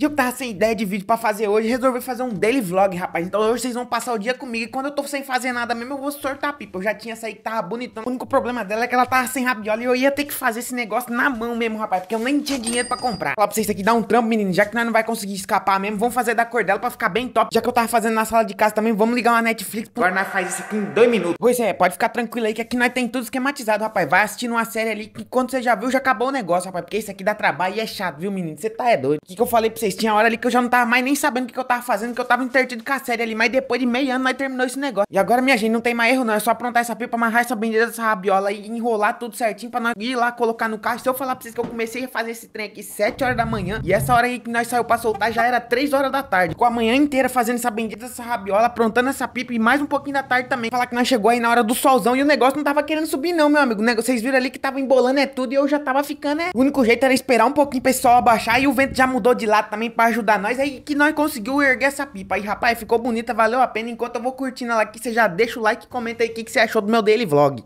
E eu tava sem ideia de vídeo para fazer hoje, resolvi fazer um daily vlog, rapaz. Então hoje vocês vão passar o dia comigo e quando eu tô sem fazer nada mesmo, eu vou sortar a pipa. Eu já tinha saído que tava bonitão. O único problema dela é que ela tava sem rabiola e eu ia ter que fazer esse negócio na mão mesmo, rapaz, porque eu nem tinha dinheiro para comprar. Falar pra vocês aqui, dá um trampo, menino, já que nós não vai conseguir escapar mesmo, vamos fazer da cor dela pra ficar bem top. Já que eu tava fazendo na sala de casa também, vamos ligar uma Netflix. Agora nós faz isso aqui em dois minutos. Pois é, pode ficar tranquilo aí que aqui nós tem tudo esquematizado, rapaz. Vai assistindo uma série ali que quando você já viu, já acabou o negócio, rapaz, porque isso aqui dá trabalho e é chato, viu, menino? Você tá é doido. O que, que eu falei pra vocês? vocês, tinha hora ali que eu já não tava mais nem sabendo o que, que eu tava fazendo, que eu tava entretido com a série ali, mas depois de meio ano nós terminou esse negócio. E agora, minha gente, não tem mais erro não, é só aprontar essa pipa, amarrar essa bendita dessa rabiola e enrolar tudo certinho pra nós ir lá colocar no carro. Se eu falar pra vocês que eu comecei a fazer esse trem aqui 7 horas da manhã, e essa hora aí que nós saiu pra soltar já era 3 horas da tarde, com a manhã inteira fazendo essa bendita dessa rabiola, aprontando essa pipa e mais um pouquinho da tarde também. Falar que nós chegou aí na hora do solzão e o negócio não tava querendo subir não, meu amigo. Vocês viram ali que tava embolando é tudo e eu já tava ficando, é. O único jeito era esperar um pouquinho o pessoal abaixar e o vento já mudou de lado também também pra ajudar nós. Aí que nós conseguiu erguer essa pipa. Aí, rapaz, ficou bonita, valeu a pena. Enquanto eu vou curtindo ela aqui, você já deixa o like e comenta aí o que, que você achou do meu daily vlog.